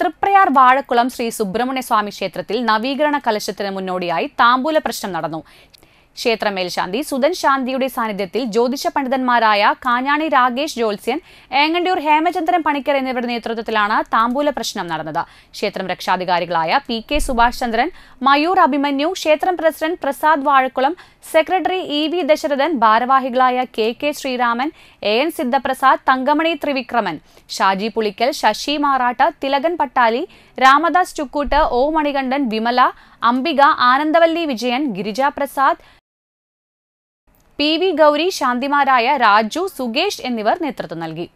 തൃപ്രയാർ വാഴക്കുളം ശ്രീ സുബ്രഹ്മണ്യ സ്വാമി ക്ഷേത്രത്തിൽ നവീകരണ കലശത്തിന് മുന്നോടിയായി താമ്പൂല പ്രശ്നം നടന്നു ക്ഷേത്ര മേൽശാന്തി സുധൻ ശാന്തിയുടെ സാന്നിധ്യത്തിൽ ജ്യോതിഷ പണ്ഡിതന്മാരായ കാഞ്ഞാണി രാകേഷ് ജോത്സ്യൻ ഏങ്ങണ്ടിയൂർ ഹേമചന്ദ്രൻ പണിക്കർ എന്നിവരുടെ നേതൃത്വത്തിലാണ് താമ്പൂല പ്രശ്നം നടന്നത് ക്ഷേത്രം രക്ഷാധികാരികളായ പി കെ സുഭാഷ് ചന്ദ്രൻ മയൂർ അഭിമന്യു ക്ഷേത്രം president Prasad Vazhakkulam secretary E V Dasharathan ഭാരവാഹികളായ K K Sreeraman A N Sidhaprasad Thankamani Thrivikraman Shaji Pulickal Sasi Marat Thilakan Pattali Ramadas Chukkoot O Manikandan Vimala Ambika Anandavalli Vijayan Girija Prasad P V Gauri ശാന്തിമാരായ രാജു സുഗേഷ് എന്നിവർ നേതൃത്വം നൽകി